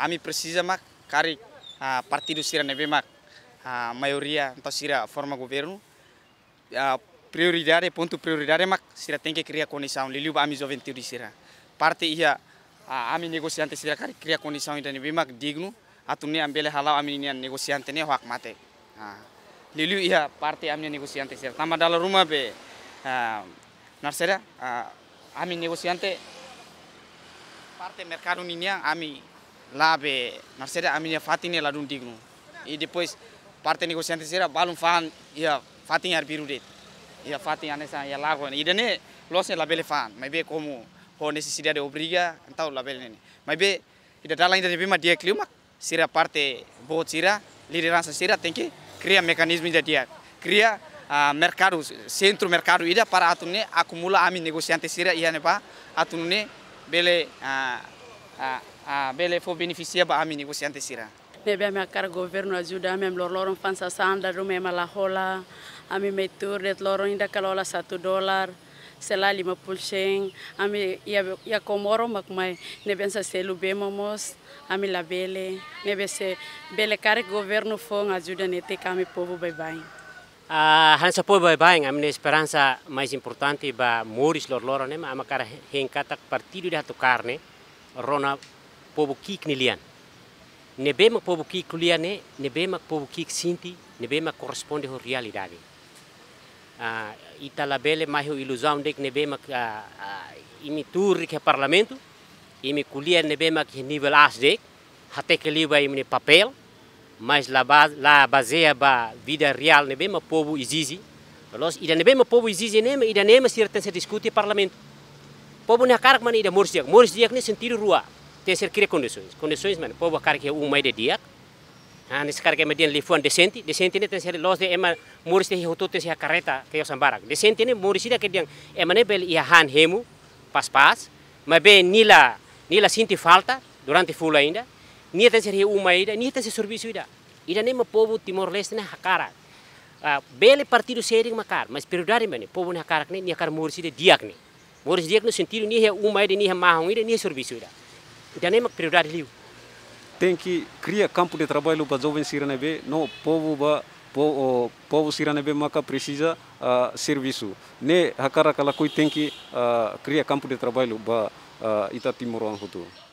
Ami precisa mak kari uh, partido sira neve mak uh, maioria então sira forma governo uh, prioridade ponto prioridade mak sira tengke que criar liliu ami jovem tiri sira parte ia a ami negociante sira kari criar condição ida neve mak digno atune ambele halau ami nian negociante ne hak mate liliu ia parte ami negociante sira tama dalam rumah be narsera ami negociante parte mercado yang ami labe marsera aminia fatine la dun dignu e depois parte negociante sira balun fan ya fatin ar birudet ya fatin anesa ya lago ini, dene losnya la bele fan mai be como ho necessidade obriga entau la bele ne mai be ida dala ainda bima dia clima sira parte bot sera liderança sera tem kria criar mecanismos da dia criar uh, mercado centro mercado ida para atune acumula ami negociante sera ia ne pa atune bele uh, uh, ah, bele fo beneficia ba amini ko siante sira ne be me kar governo ajuda mem lor loron fansa sanda do me mala hola ami me det loron inda kalola 1 dolar sela lima pulseng ami ya ya komoro mai ne sa selu be momos ami la bele ne be se bele kar governo fo ajuda ne te kami povo bai bai Uh, ah, han sa po ba bang amne esperanza mais importante ba Morris lor lor ne ma kara hen katak partido de hatu karne rona povo kik ni lian. Nebe mak povo kik liane, nebe mak povo kik sinti, nebe mak corresponde à realidade. Ah, italabele mais o ilusão de que nebe mak ah, ah, imi turri que parlamento, imi kulian nebe mak nível de, até que liba imi papel, mas la base, la baseia ba vida real nebe mak povo exige. Los ida nebe mak povo exige nem, ida nem certeza discutir parlamento. Povo na carga man ida morsiak, morsiak ne sentido rua. terceiro cria condições. Condições, mano, povo carga um mês de dia. Ah, nesse carga median deu lifão decente, um decente né, tem ser los de ema moriste hi hotu tem carreta que eu sambarak. Decente né, moriste que dia ema ne bel ia e han hemu, pas pas, mas bem nila, nila sinti falta durante fula ainda. Nia tem ser hi uma de, nia tem ser serviço ida. nem povo Timor Leste né hakara. Ah, bele partido sering makar, mas prioridade mano, povo ne hakara ne, nia kar de dia, ne. Moriste diak no sentido nia de ni nia mahong ida, nia serviço Danemak prioridade liu. Tem que criar campo de trabalho para jovens siranebe, não povo ba povo, povo siranebe maka precisa uh, serviço. Ne hakara kala tem que uh, criar campo de trabalho para uh, Itatimorão futuro.